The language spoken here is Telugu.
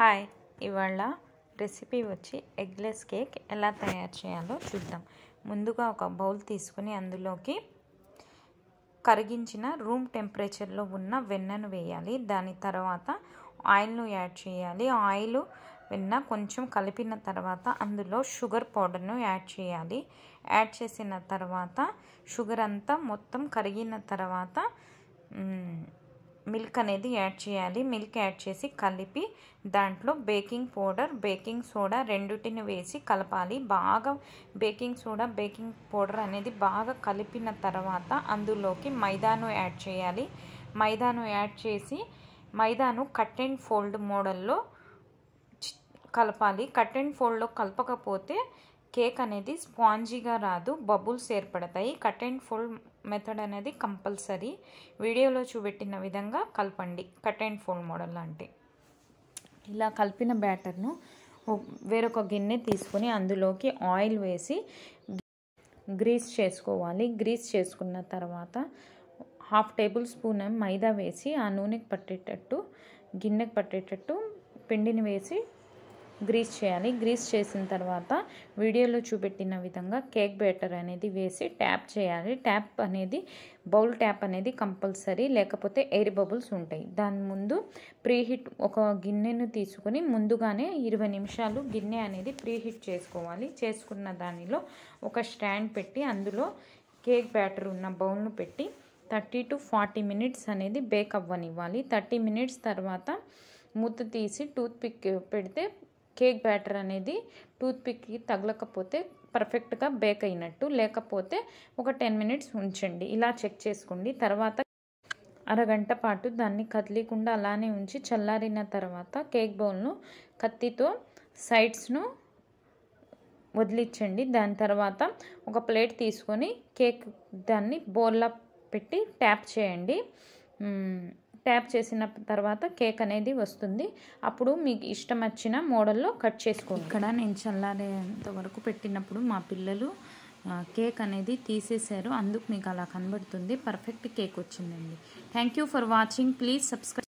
హాయ్ ఇవాళ రెసిపీ వచ్చి ఎగ్లెస్ కేక్ ఎలా తయారు చేయాలో చూద్దాం ముందుగా ఒక బౌల్ తీసుకుని అందులోకి కరిగించిన రూమ్ టెంపరేచర్లో ఉన్న వెన్నను వేయాలి దాని తర్వాత ఆయిల్ను యాడ్ చేయాలి ఆయిల్ వెన్న కొంచెం కలిపిన తర్వాత అందులో షుగర్ పౌడర్ను యాడ్ చేయాలి యాడ్ చేసిన తర్వాత షుగర్ అంతా మొత్తం కరిగిన తర్వాత మిల్క్ అనేది యాడ్ చేయాలి మిల్క్ యాడ్ చేసి కలిపి దాంట్లో బేకింగ్ పౌడర్ బేకింగ్ సోడా రెండింటిని వేసి కలపాలి బాగా బేకింగ్ సోడా బేకింగ్ పౌడర్ అనేది బాగా కలిపిన తర్వాత అందులోకి మైదాను యాడ్ చేయాలి మైదాను యాడ్ చేసి మైదాను కట్ అండ్ ఫోల్డ్ మోడల్లో కలపాలి కట్ అండ్ ఫోల్డ్లో కలపకపోతే కేక్ అనేది స్పాంజీగా రాదు బబుల్స్ ఏర్పడతాయి కట్ అండ్ ఫోల్డ్ మెథడ్ అనేది కంపల్సరీ వీడియోలో చూపెట్టిన విధంగా కలపండి కట్ అండ్ ఫోల్డ్ మోడల్ లాంటి ఇలా కలిపిన బ్యాటర్ను వేరొక గిన్నె తీసుకుని అందులోకి ఆయిల్ వేసి గ్రీస్ చేసుకోవాలి గ్రీస్ చేసుకున్న తర్వాత హాఫ్ టేబుల్ స్పూన్ మైదా వేసి ఆ నూనెకి పట్టేటట్టు గిన్నెకి పట్టేటట్టు పిండిని వేసి గ్రీస్ చేయాలి గ్రీస్ చేసిన తర్వాత వీడియోలో చూపెట్టిన విధంగా కేక్ బ్యాటర్ అనేది వేసి ట్యాప్ చేయాలి ట్యాప్ అనేది బౌల్ ట్యాప్ అనేది కంపల్సరీ లేకపోతే ఎయిర్ బబుల్స్ ఉంటాయి దాని ముందు ప్రీహీట్ ఒక గిన్నెను తీసుకొని ముందుగానే ఇరవై నిమిషాలు గిన్నె అనేది ప్రీహీట్ చేసుకోవాలి చేసుకున్న దానిలో ఒక స్టాండ్ పెట్టి అందులో కేక్ బ్యాటర్ ఉన్న బౌల్ను పెట్టి థర్టీ టు ఫార్టీ మినిట్స్ అనేది బేక్ అవ్వనివ్వాలి థర్టీ మినిట్స్ తర్వాత మూత తీసి టూత్ పిక్ పెడితే కేక్ బ్యాటర్ అనేది టూత్పిక్కి తగలకపోతే పర్ఫెక్ట్గా బేక్ అయినట్టు లేకపోతే ఒక టెన్ మినిట్స్ ఉంచండి ఇలా చెక్ చేసుకోండి తర్వాత అరగంట పాటు దాన్ని కదిలీకుండా అలానే ఉంచి చల్లారిన తర్వాత కేక్ బౌల్ను కత్తితో సైడ్స్ను వదిలించండి దాని తర్వాత ఒక ప్లేట్ తీసుకొని కేక్ దాన్ని బౌల్లో పెట్టి ట్యాప్ చేయండి ట్యాప్ చేసిన తర్వాత కేక్ అనేది వస్తుంది అప్పుడు మీకు ఇష్టం వచ్చిన మోడల్లో కట్ చేసుకోండి ఇక్కడ నేను చల్లారేంత వరకు పెట్టినప్పుడు మా పిల్లలు కేక్ అనేది తీసేశారు అందుకు మీకు అలా కనబడుతుంది పర్ఫెక్ట్ కేక్ వచ్చిందండి thank for watching please subscribe